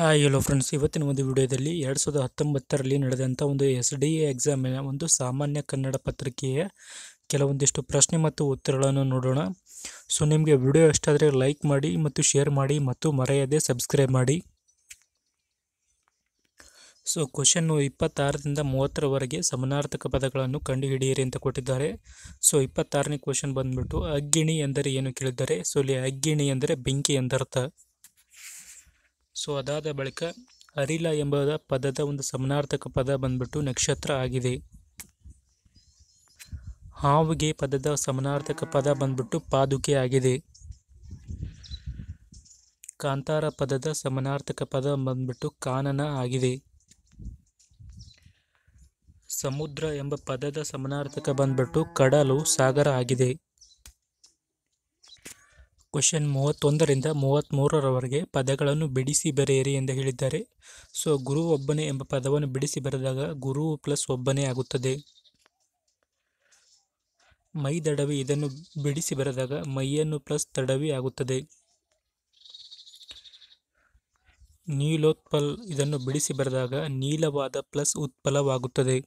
hi hello friends ಇವತ್ತಿನ ಒಂದು ವಿಡಿಯೋದಲ್ಲಿ ಎರಡು ಸಾವಿರದ ಹತ್ತೊಂಬತ್ತರಲ್ಲಿ ನಡೆದಂಥ ಒಂದು ಎಸ್ ಡಿ ಎ ಎಕ್ಸಾಮಿನ ಒಂದು ಸಾಮಾನ್ಯ ಕನ್ನಡ ಪತ್ರಿಕೆಯ ಕೆಲವೊಂದಿಷ್ಟು ಪ್ರಶ್ನೆ ಮತ್ತು ಉತ್ತರಗಳನ್ನು ನೋಡೋಣ ಸೊ ನಿಮಗೆ ವಿಡಿಯೋ ಇಷ್ಟ ಆದರೆ ಲೈಕ್ ಮಾಡಿ ಮತ್ತು ಶೇರ್ ಮಾಡಿ ಮತ್ತು ಮರೆಯದೆ ಸಬ್ಸ್ಕ್ರೈಬ್ ಮಾಡಿ ಸೊ ಕ್ವಶನ್ನು ಇಪ್ಪತ್ತಾರರಿಂದ ಮೂವತ್ತರವರೆಗೆ ಸಮನಾರ್ಥಕ ಪದಗಳನ್ನು ಕಂಡುಹಿಡಿಯಿರಿ ಅಂತ ಕೊಟ್ಟಿದ್ದಾರೆ ಸೊ ಇಪ್ಪತ್ತಾರನೇ ಕ್ವಶನ್ ಬಂದ್ಬಿಟ್ಟು ಅಗ್ಗಿಣಿ ಎಂದರೆ ಏನು ಕೇಳಿದ್ದಾರೆ ಸೊ ಇಲ್ಲಿ ಅಗ್ಗಿಣಿ ಎಂದರೆ ಬೆಂಕಿ ಎಂದರ್ಥ ಸೊ ಅದಾದ ಬಳಿಕ ಅರಿಲ ಎಂಬ ಪದದ ಒಂದು ಸಮನಾರ್ಥಕ ಪದ ಬಂದ್ಬಿಟ್ಟು ನಕ್ಷತ್ರ ಆಗಿದೆ ಹಾವುಗೆ ಪದದ ಸಮನಾರ್ಥಕ ಪದ ಬಂದ್ಬಿಟ್ಟು ಪಾದುಕೆ ಆಗಿದೆ ಕಾಂತಾರ ಪದದ ಸಮನಾರ್ಥಕ ಪದ ಬಂದ್ಬಿಟ್ಟು ಕಾನನ ಆಗಿದೆ ಸಮುದ್ರ ಎಂಬ ಪದದ ಸಮನಾರ್ಥಕ ಬಂದ್ಬಿಟ್ಟು ಕಡಲು ಸಾಗರ ಆಗಿದೆ ಕ್ವಶನ್ ಮೂವತ್ತೊಂದರಿಂದ ಮೂವತ್ತ್ಮೂರರವರೆಗೆ ಪದಗಳನ್ನು ಬಿಡಿಸಿ ಬರೆಯಿರಿ ಎಂದು ಹೇಳಿದ್ದಾರೆ ಸೊ ಗುರು ಒಬ್ಬನೇ ಎಂಬ ಪದವನ್ನು ಬಿಡಿಸಿ ಬರೆದಾಗ ಗುರು ಪ್ಲಸ್ ಒಬ್ಬನೇ ಆಗುತ್ತದೆ ಮೈ ದಡವಿ ಇದನ್ನು ಬಿಡಿಸಿ ಬರೆದಾಗ ಮೈಯನ್ನು ಪ್ಲಸ್ ತಡವಿ ಆಗುತ್ತದೆ ನೀಲೋತ್ಪಲ್ ಇದನ್ನು ಬಿಡಿಸಿ ಬರೆದಾಗ ನೀಲವಾದ ಪ್ಲಸ್ ಉತ್ಪಲವಾಗುತ್ತದೆ